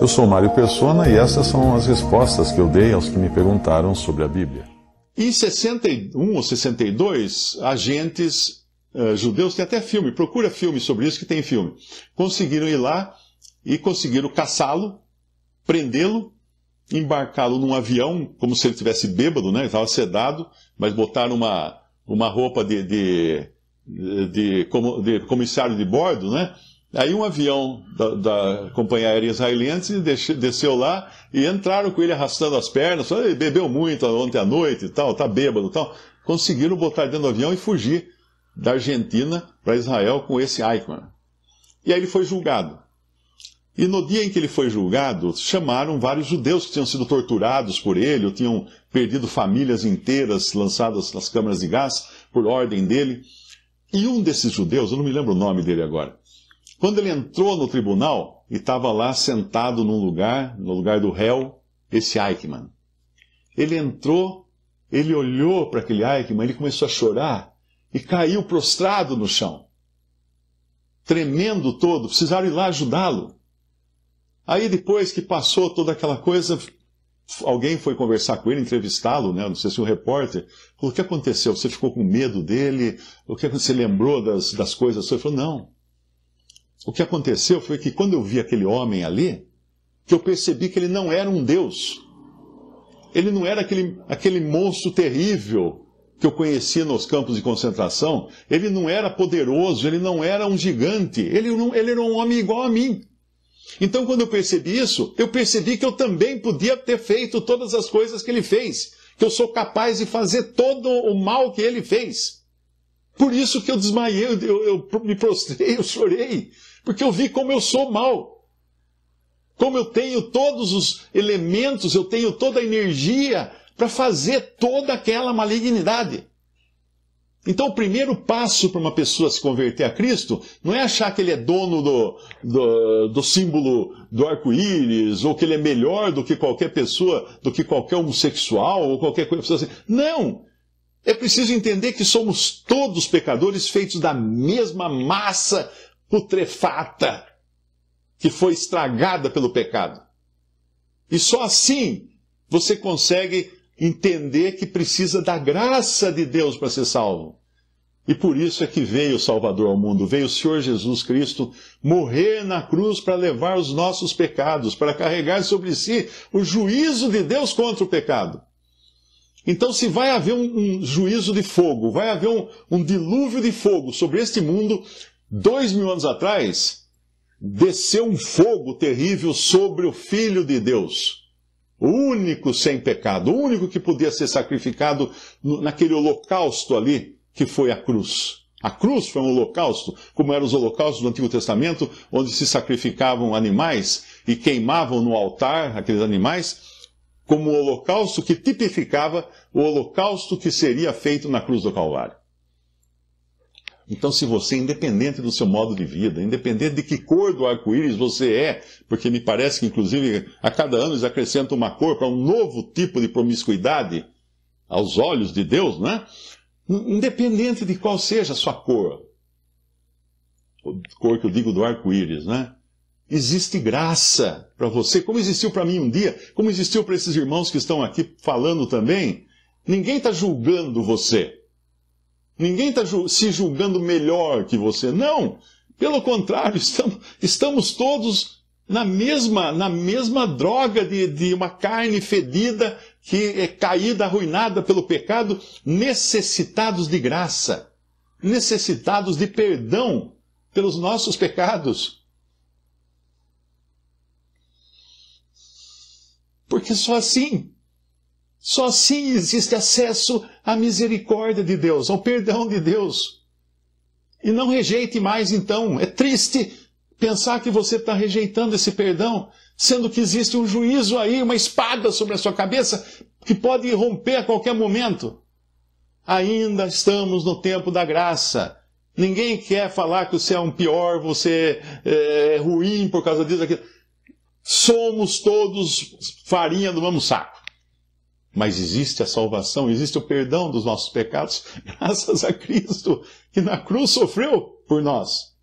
Eu sou Mário Persona e essas são as respostas que eu dei aos que me perguntaram sobre a Bíblia. Em 61 ou 62, agentes uh, judeus, tem até filme, procura filme sobre isso que tem filme, conseguiram ir lá e conseguiram caçá-lo, prendê-lo, embarcá-lo num avião, como se ele tivesse bêbado, né? Ele estava sedado, mas botaram uma, uma roupa de, de, de, de, de comissário de bordo, né? Aí um avião da, da companhia aérea israelense desceu lá e entraram com ele arrastando as pernas, ele bebeu muito ontem à noite e tal, tá bêbado e tal. Conseguiram botar dentro do avião e fugir da Argentina para Israel com esse Eichmann. E aí ele foi julgado. E no dia em que ele foi julgado, chamaram vários judeus que tinham sido torturados por ele, ou tinham perdido famílias inteiras lançadas nas câmaras de gás por ordem dele. E um desses judeus, eu não me lembro o nome dele agora, quando ele entrou no tribunal, e estava lá sentado num lugar, no lugar do réu, esse Eichmann. Ele entrou, ele olhou para aquele Eichmann, ele começou a chorar e caiu prostrado no chão. Tremendo todo, precisaram ir lá ajudá-lo. Aí depois que passou toda aquela coisa, alguém foi conversar com ele, entrevistá-lo, né? não sei se um repórter, falou, o que aconteceu? Você ficou com medo dele? O que aconteceu? Você lembrou das, das coisas? Ele falou, não, o que aconteceu foi que quando eu vi aquele homem ali, que eu percebi que ele não era um Deus. Ele não era aquele, aquele monstro terrível que eu conhecia nos campos de concentração. Ele não era poderoso, ele não era um gigante, ele, não, ele era um homem igual a mim. Então, quando eu percebi isso, eu percebi que eu também podia ter feito todas as coisas que ele fez, que eu sou capaz de fazer todo o mal que ele fez. Por isso que eu desmaiei, eu, eu, me prostrei, eu chorei, porque eu vi como eu sou mal. Como eu tenho todos os elementos, eu tenho toda a energia para fazer toda aquela malignidade. Então, o primeiro passo para uma pessoa se converter a Cristo não é achar que ele é dono do, do, do símbolo do arco-íris, ou que ele é melhor do que qualquer pessoa, do que qualquer homossexual, ou qualquer coisa assim. Não! É preciso entender que somos todos pecadores feitos da mesma massa putrefata que foi estragada pelo pecado. E só assim você consegue entender que precisa da graça de Deus para ser salvo. E por isso é que veio o Salvador ao mundo, veio o Senhor Jesus Cristo morrer na cruz para levar os nossos pecados, para carregar sobre si o juízo de Deus contra o pecado. Então, se vai haver um, um juízo de fogo, vai haver um, um dilúvio de fogo sobre este mundo, dois mil anos atrás, desceu um fogo terrível sobre o Filho de Deus. O único sem pecado, o único que podia ser sacrificado naquele holocausto ali, que foi a cruz. A cruz foi um holocausto, como eram os holocaustos do Antigo Testamento, onde se sacrificavam animais e queimavam no altar aqueles animais como o holocausto que tipificava o holocausto que seria feito na cruz do Calvário. Então, se você, independente do seu modo de vida, independente de que cor do arco-íris você é, porque me parece que, inclusive, a cada ano eles acrescentam uma cor para um novo tipo de promiscuidade aos olhos de Deus, né? Independente de qual seja a sua cor, cor que eu digo do arco-íris, né? Existe graça para você, como existiu para mim um dia, como existiu para esses irmãos que estão aqui falando também. Ninguém está julgando você. Ninguém está se julgando melhor que você. Não! Pelo contrário, estamos, estamos todos na mesma, na mesma droga de, de uma carne fedida que é caída, arruinada pelo pecado, necessitados de graça, necessitados de perdão pelos nossos pecados. Porque só assim, só assim existe acesso à misericórdia de Deus, ao perdão de Deus. E não rejeite mais então. É triste pensar que você está rejeitando esse perdão, sendo que existe um juízo aí, uma espada sobre a sua cabeça que pode romper a qualquer momento. Ainda estamos no tempo da graça. Ninguém quer falar que você é um pior, você eh, é ruim por causa disso, aquilo. Somos todos farinha do mesmo saco. Mas existe a salvação, existe o perdão dos nossos pecados, graças a Cristo, que na cruz sofreu por nós.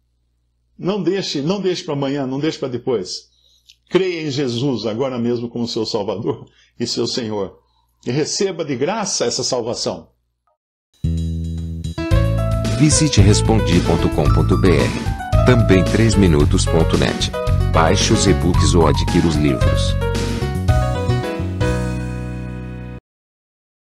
Não deixe, não deixe para amanhã, não deixe para depois. Creia em Jesus agora mesmo como seu Salvador e seu Senhor. E receba de graça essa salvação. Visite respondi.com.br. Também 3minutos.net baixe os e-books ou adquira os livros.